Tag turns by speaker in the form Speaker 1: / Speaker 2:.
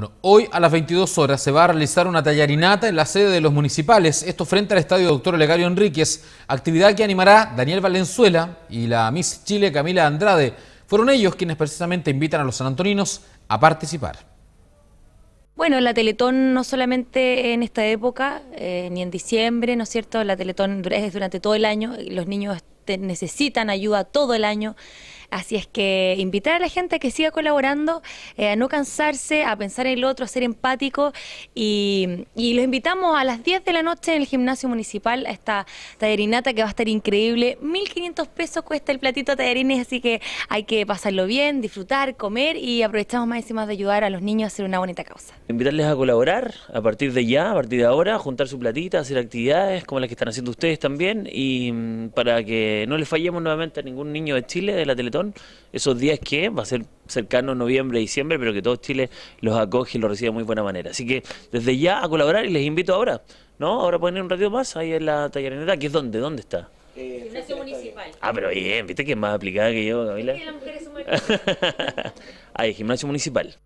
Speaker 1: Bueno, hoy a las 22 horas se va a realizar una tallarinata en la sede de los municipales, esto frente al estadio Doctor Olegario Enríquez, actividad que animará Daniel Valenzuela y la Miss Chile Camila Andrade. Fueron ellos quienes precisamente invitan a los sanantoninos a participar.
Speaker 2: Bueno, la Teletón no solamente en esta época, eh, ni en diciembre, ¿no es cierto? La Teletón es durante todo el año, los niños necesitan ayuda todo el año. Así es que invitar a la gente a que siga colaborando, eh, a no cansarse, a pensar en el otro, a ser empático. Y, los invitamos a las 10 de la noche en el gimnasio municipal a esta tallerinata que va a estar increíble. 1.500 pesos cuesta el platito de tallerines, así que hay que pasarlo bien, disfrutar, comer y aprovechamos más encima de ayudar a los niños a hacer una bonita causa.
Speaker 3: Invitarles a colaborar a partir de ya, a partir de ahora, juntar su platita, hacer actividades como las que están haciendo ustedes también y mm, para que no les fallemos nuevamente a ningún niño de Chile de la esos días que va a ser cercano noviembre, diciembre, pero que todo Chile los acoge y los recibe de muy buena manera. Así que desde ya a colaborar y les invito ahora, ¿no? Ahora pueden ir un ratito más ahí en la tallarineta, que es donde, ¿dónde está? Eh, gimnasio Municipal. Ah, pero bien, viste que es más aplicada que yo, Gabriela. ahí, Gimnasio Municipal.